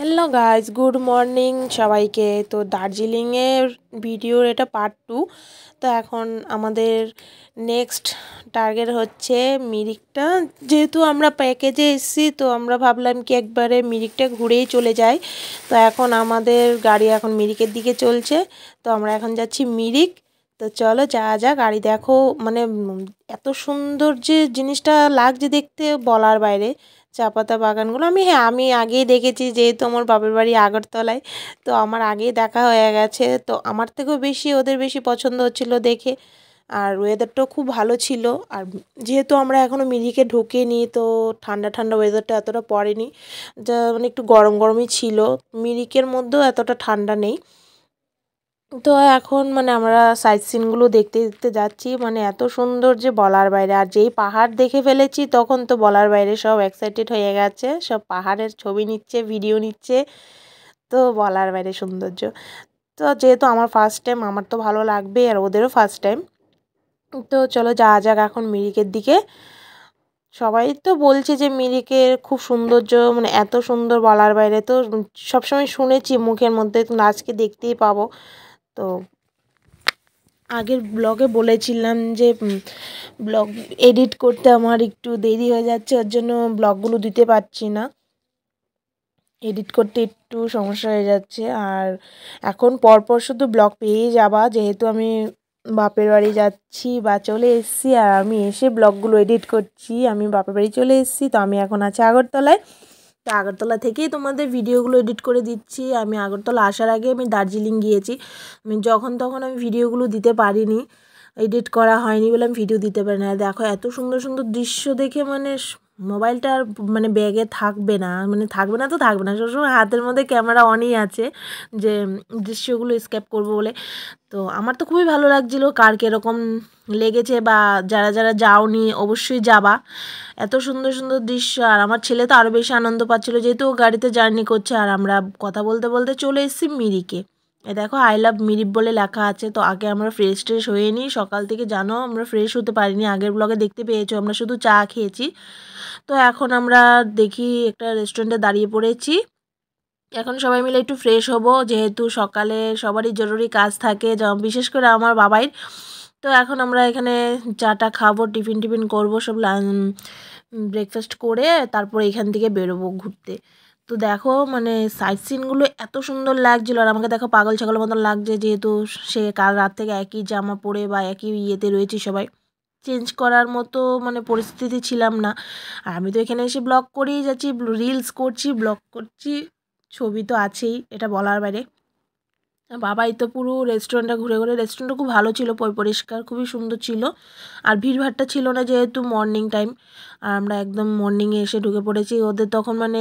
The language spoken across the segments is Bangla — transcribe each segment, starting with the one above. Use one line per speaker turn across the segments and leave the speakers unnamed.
হ্যালো গাইজ গুড মর্নিং সবাইকে তো দার্জিলিংয়ের ভিডিওর এটা পার্ট টু তো এখন আমাদের নেক্সট টার্গেট হচ্ছে মিরিকটা যেহেতু আমরা প্যাকেজে এসেছি তো আমরা ভাবলাম কি একবারে মিরিকটা ঘুরেই চলে যাই তো এখন আমাদের গাড়ি এখন মিরিকের দিকে চলছে তো আমরা এখন যাচ্ছি মিরিক তো চলো যা যাক গাড়ি দেখো মানে এত সুন্দর যে জিনিসটা লাগছে দেখতে বলার বাইরে চা পাতা বাগানগুলো আমি হ্যাঁ আমি আগেই দেখেছি যেহেতু আমার বাপের বাড়ি আগরতলায় তো আমার আগেই দেখা হয়ে গেছে তো আমার থেকেও বেশি ওদের বেশি পছন্দ হচ্ছিলো দেখে আর ওয়েদারটাও খুব ভালো ছিল আর যেহেতু আমরা এখনও মিরিকে ঢুকিনি তো ঠান্ডা ঠান্ডা ওয়েদারটা এতটা পড়েনি যা মানে একটু গরম গরমই ছিল মিরিকের মধ্যেও এতটা ঠান্ডা নেই তো এখন মানে আমরা সাইট সিনগুলো দেখতে দেখতে যাচ্ছি মানে এত সুন্দর যে বলার বাইরে আর যেই পাহাড় দেখে ফেলেছি তখন তো বলার বাইরে সব এক্সাইটেড হয়ে গেছে সব পাহাড়ের ছবি নিচ্ছে ভিডিও নিচ্ছে তো বলার বাইরে সৌন্দর্য তো যেহেতু আমার ফার্স্ট টাইম আমার তো ভালো লাগবে আর ওদেরও ফার্স্ট টাইম তো চলো যাওয়া যাক এখন মিরিকের দিকে সবাই তো বলছে যে মিরিকের খুব সৌন্দর্য মানে এত সুন্দর বলার বাইরে তো সবসময় শুনেছি মুখের মধ্যে আজকে দেখতেই পাবো তো আগের ব্লগে বলেছিলাম যে ব্লগ এডিট করতে আমার একটু দেরি হয়ে যাচ্ছে ওর জন্য ব্লগগুলো দিতে পারছি না এডিট করতে একটু সমস্যা হয়ে যাচ্ছে আর এখন পরপর শুধু ব্লগ পেয়ে যাবা যেহেতু আমি বাপের বাড়ি যাচ্ছি বা চলে এসছি আর আমি এসে ব্লগগুলো এডিট করছি আমি বাপের বাড়ি চলে এসছি তো আমি এখন আছি আগরতলায় তো আগরতলা থেকেই তোমাদের ভিডিওগুলো এডিট করে দিচ্ছি আমি আগরতলা আসার আগে আমি দার্জিলিং গিয়েছি আমি যখন তখন আমি ভিডিওগুলো দিতে পারিনি এডিট করা হয়নি বলে আমি ভিডিও দিতে পারি না দেখো এত সুন্দর সুন্দর দৃশ্য দেখে মানে মোবাইলটা আর মানে ব্যাগে থাকবে না মানে থাকবে না তো থাকবে না সবসময় হাতের মধ্যে ক্যামেরা অনই আছে যে দৃশ্যগুলো স্ক্যাপ করব বলে তো আমার তো খুবই ভালো লাগছিলো কার কীরকম লেগেছে বা যারা যারা যাওনি অবশ্যই যাবা এত সুন্দর সুন্দর দৃশ্য আর আমার ছেলে তো আরও বেশি আনন্দ পাচ্ছিলো যেহেতু ও গাড়িতে জার্নি করছে আর আমরা কথা বলতে বলতে চলে এসেছি মিরিকে এ দেখো আই লাভ মিরিপ বলে লেখা আছে তো আগে আমরা ফ্রেশ ট্রেশ হয়ে নিই সকাল থেকে জানো আমরা ফ্রেশ হতে পারিনি আগের ব্লগে দেখতে পেয়েছো আমরা শুধু চা খেয়েছি তো এখন আমরা দেখি একটা রেস্টুরেন্টে দাঁড়িয়ে পড়েছি এখন সবাই মিলে একটু ফ্রেশ হব যেহেতু সকালে সবারই জরুরি কাজ থাকে বিশেষ করে আমার বাবাইর তো এখন আমরা এখানে চাটা খাবো টিফিন টিফিন করবো সব ব্রেকফাস্ট করে তারপরে এখান থেকে বেরোবো ঘুরতে তো দেখো মানে সাইট সিনগুলো এত সুন্দর লাগছিল আর আমাকে দেখো পাগল ছাগল মতন লাগছে যেহেতু সে কাল রাত থেকে একই জামা পরে বা একই ইয়েতে রয়েছে সবাই চেঞ্জ করার মতো মানে পরিস্থিতি ছিলাম না আর আমি তো এখানে এসে ব্লগ করেই যাচ্ছি রিলস করছি ব্লগ করছি ছবি তো আছেই এটা বলার বাইরে বাবাই তো পুরো রেস্টুরেন্টটা ঘুরে ঘুরে রেস্টুরেন্টটা খুব ভালো ছিল পরিষ্কার খুবই সুন্দর ছিল আর ভিড়ভাড়টা ছিল না যেহেতু মর্নিং টাইম আর আমরা একদম মর্নিংয়ে এসে ঢুকে পড়েছি ওদের তখন মানে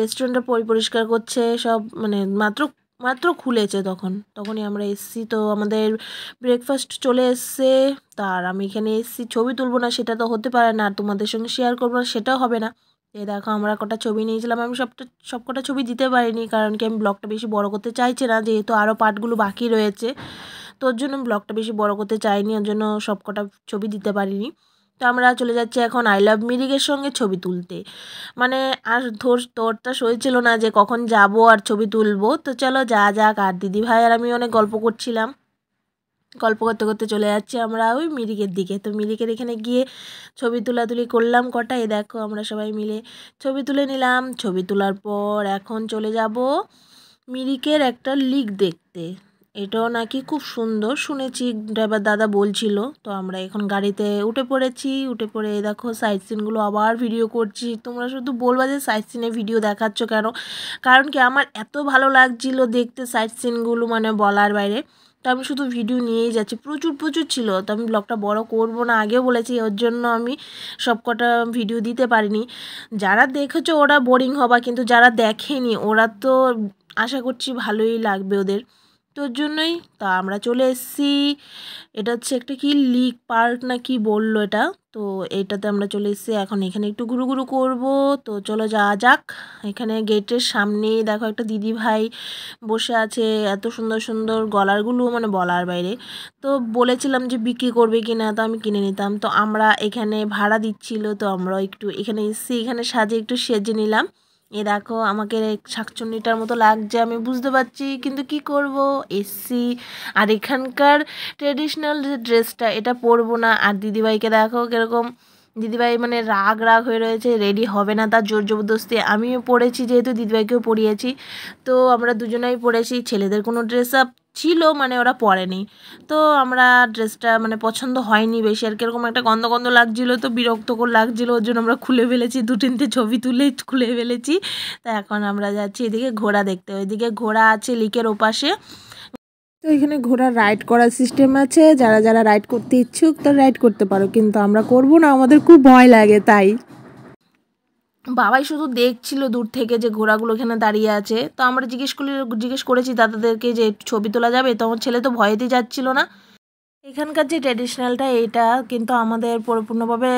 রেস্টুরেন্টটা পরিষ্কার করছে সব মানে মাত্র মাত্র খুলেছে তখন তখনই আমরা এসছি তো আমাদের ব্রেকফাস্ট চলে এসছে তার আমি এখানে এসছি ছবি তুলবো না সেটা তো হতে পারে না আর তোমাদের সঙ্গে শেয়ার করবো না সেটাও হবে না এ দেখো আমরা কটা ছবি নিয়েছিলাম আমি সবটা সব কটা ছবি দিতে পারিনি কারণ কি আমি ব্লগটা বেশি বড় করতে চাইছি না যেহেতু আরও পার্টগুলো বাকি রয়েছে তোর জন্য ব্লগটা বেশি বড় করতে চাইনি ওর জন্য সব কটা ছবি দিতে পারিনি তো আমরা চলে যাচ্ছি এখন আই লাভ মিরিকের সঙ্গে ছবি তুলতে মানে আর ধর তোরটা সইছিল না যে কখন যাব আর ছবি তুলবো তো চলো যা যাক আর দিদি ভাই আর আমি অনেক গল্প করছিলাম গল্প করতে করতে চলে যাচ্ছি আমরা ওই মিরিকের দিকে তো মিরিকের এখানে গিয়ে ছবি তুলাতুলি করলাম কটা এ দেখো আমরা সবাই মিলে ছবি তুলে নিলাম ছবি তোলার পর এখন চলে যাব মিরিকের একটা লিক দেখতে এটাও নাকি খুব সুন্দর শুনেছি ড্রাইভার দাদা বলছিল তো আমরা এখন গাড়িতে উঠে পড়েছি উঠে পড়ে দেখো সাইড সিনগুলো আবার ভিডিও করছি তোমরা শুধু বলবা যে সাইড সিনে ভিডিও দেখাচ্ছ কেন কারণ কি আমার এত ভালো লাগছিল দেখতে সাইড সিনগুলো মানে বলার বাইরে তো আমি শুধু ভিডিও নিয়েই যাচ্ছি প্রচুর প্রচুর ছিল তো আমি ব্লগটা বড় করব না আগেও বলেছি ওর জন্য আমি সব কটা ভিডিও দিতে পারিনি যারা দেখেছো ওরা বোরিং হবা কিন্তু যারা দেখেনি ওরা তো আশা করছি ভালোই লাগবে ওদের তোর জন্যই তা আমরা চলে এসেছি এটা হচ্ছে একটা কি লিক পার্ক না কি বললো এটা তো এটাতে আমরা চলে এসেছি এখন এখানে একটু গুরু গুরু করবো তো চলো যাওয়া যাক এখানে গেটের সামনেই দেখো একটা দিদি ভাই বসে আছে এত সুন্দর সুন্দর গলারগুলো মানে বলার বাইরে তো বলেছিলাম যে বিক্রি করবে কি না তো আমি কিনে নিতাম তো আমরা এখানে ভাড়া দিচ্ছিল তো আমরা একটু এখানে এসেছি এখানে সাজে একটু সেজে নিলাম এ দেখো আমাকে শাকচুন্নিটার মতো লাগছে আমি বুঝতে পারছি কিন্তু কি করব এসি আর এখানকার ট্রেডিশনাল যে ড্রেসটা এটা পরবো না আর দিদিভাইকে দেখো কীরকম দিদিভাই মানে রাগ রাগ হয়ে রয়েছে রেডি হবে না তার জোর জবরদস্তি আমিও পড়েছি যেহেতু দিদিভাইকেও পড়িয়েছি তো আমরা দুজনেই পড়েছি ছেলেদের কোনো ড্রেস আপ ছিল মানে ওরা পরেনি তো আমরা ড্রেসটা মানে পছন্দ হয়নি বেশি আর কিরকম একটা গন্ধ গন্ধ লাগছিল তো বিরক্তকর লাগছিল ওর জন্য আমরা খুলে ফেলেছি দু তিনটে ছবি তুলে খুলে ফেলেছি তা এখন আমরা যাচ্ছি এদিকে ঘোড়া দেখতে ওইদিকে ঘোড়া আছে লিকের ওপাশে তো এখানে ঘোড়া রাইড করার সিস্টেম আছে যারা যারা রাইড করতে ইচ্ছুক তারা রাইড করতে পারো কিন্তু আমরা করব না আমাদের খুব ভয় লাগে তাই বাবাই শুধু দেখছিল দূর থেকে যে ঘোড়াগুলো এখানে দাঁড়িয়ে আছে তো আমরা জিজ্ঞেস করি জিজ্ঞেস করেছি দাদাদেরকে যে ছবি তোলা যাবে তখন ছেলে তো ভয়েতে যাচ্ছিল না এখানকার যে ট্র্যাডিশনালটা এটা কিন্তু আমাদের পরিপূর্ণভাবে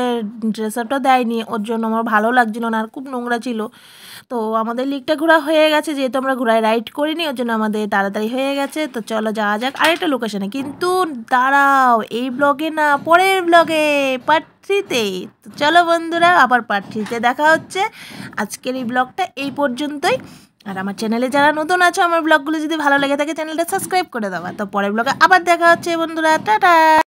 ড্রেস আপটা দেয়নি ওর জন্য আমার ভালো লাগছিলো না আর খুব নোংরা ছিল তো আমাদের লিকটা ঘোরা হয়ে গেছে যেহেতু আমরা ঘোরায় রাইড করিনি ওর জন্য আমাদের তাড়াতাড়ি হয়ে গেছে তো চলো যাওয়া যাক আর একটা লোকেশানে কিন্তু দাঁড়াও এই ব্লগে না পরের ব্লগে পার্ট তো চলো বন্ধুরা আবার পার্ট থ্রিতে দেখা হচ্ছে আজকের এই ব্লগটা এই পর্যন্তই আর আমার চ্যানেলে যারা নতুন আছো আমার ব্লগগুলো যদি ভালো লেগে থাকে চ্যানেলটা সাবস্ক্রাইব করে দেওয়া তো পরের ব্লগে আবার দেখা হচ্ছে বন্ধুরা টাটা